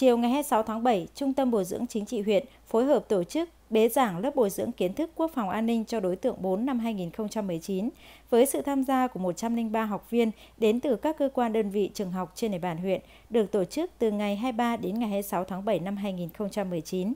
Chiều ngày 26 tháng 7, Trung tâm Bồi dưỡng Chính trị huyện phối hợp tổ chức bế giảng lớp bồi dưỡng kiến thức quốc phòng an ninh cho đối tượng 4 năm 2019 với sự tham gia của 103 học viên đến từ các cơ quan đơn vị trường học trên địa bàn huyện được tổ chức từ ngày 23 đến ngày 26 tháng 7 năm 2019.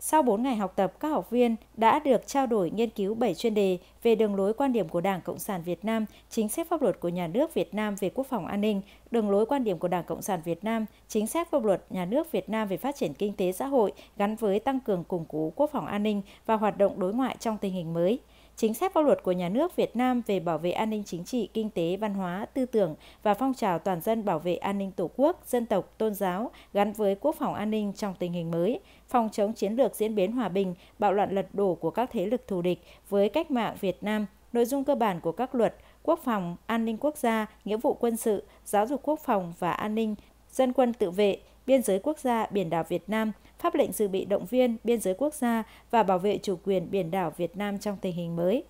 Sau 4 ngày học tập, các học viên đã được trao đổi nghiên cứu 7 chuyên đề về đường lối quan điểm của Đảng Cộng sản Việt Nam, chính sách pháp luật của nhà nước Việt Nam về quốc phòng an ninh, đường lối quan điểm của Đảng Cộng sản Việt Nam, chính sách pháp luật nhà nước Việt Nam về phát triển kinh tế xã hội gắn với tăng cường củng cố quốc phòng an ninh và hoạt động đối ngoại trong tình hình mới chính sách pháp luật của nhà nước Việt Nam về bảo vệ an ninh chính trị, kinh tế, văn hóa, tư tưởng và phong trào toàn dân bảo vệ an ninh Tổ quốc, dân tộc, tôn giáo gắn với quốc phòng an ninh trong tình hình mới, phòng chống chiến lược diễn biến hòa bình, bạo loạn lật đổ của các thế lực thù địch với cách mạng Việt Nam, nội dung cơ bản của các luật quốc phòng, an ninh quốc gia, nghĩa vụ quân sự, giáo dục quốc phòng và an ninh, dân quân tự vệ, biên giới quốc gia biển đảo Việt Nam, pháp lệnh dự bị động viên biên giới quốc gia và bảo vệ chủ quyền biển đảo Việt Nam trong tình hình mới.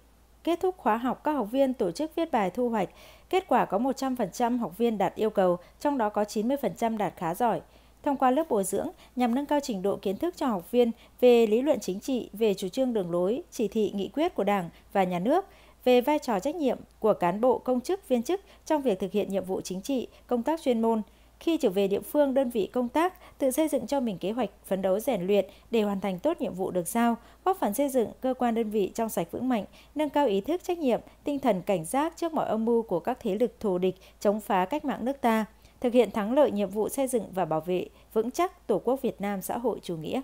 Kết thúc khóa học, các học viên tổ chức viết bài thu hoạch. Kết quả có 100% học viên đạt yêu cầu, trong đó có 90% đạt khá giỏi. Thông qua lớp bồi dưỡng nhằm nâng cao trình độ kiến thức cho học viên về lý luận chính trị, về chủ trương đường lối, chỉ thị nghị quyết của Đảng và Nhà nước, về vai trò trách nhiệm của cán bộ công chức viên chức trong việc thực hiện nhiệm vụ chính trị, công tác chuyên môn – khi trở về địa phương, đơn vị công tác tự xây dựng cho mình kế hoạch phấn đấu rèn luyện để hoàn thành tốt nhiệm vụ được giao, góp phần xây dựng cơ quan đơn vị trong sạch vững mạnh, nâng cao ý thức trách nhiệm, tinh thần cảnh giác trước mọi âm mưu của các thế lực thù địch chống phá cách mạng nước ta, thực hiện thắng lợi nhiệm vụ xây dựng và bảo vệ vững chắc Tổ quốc Việt Nam xã hội chủ nghĩa.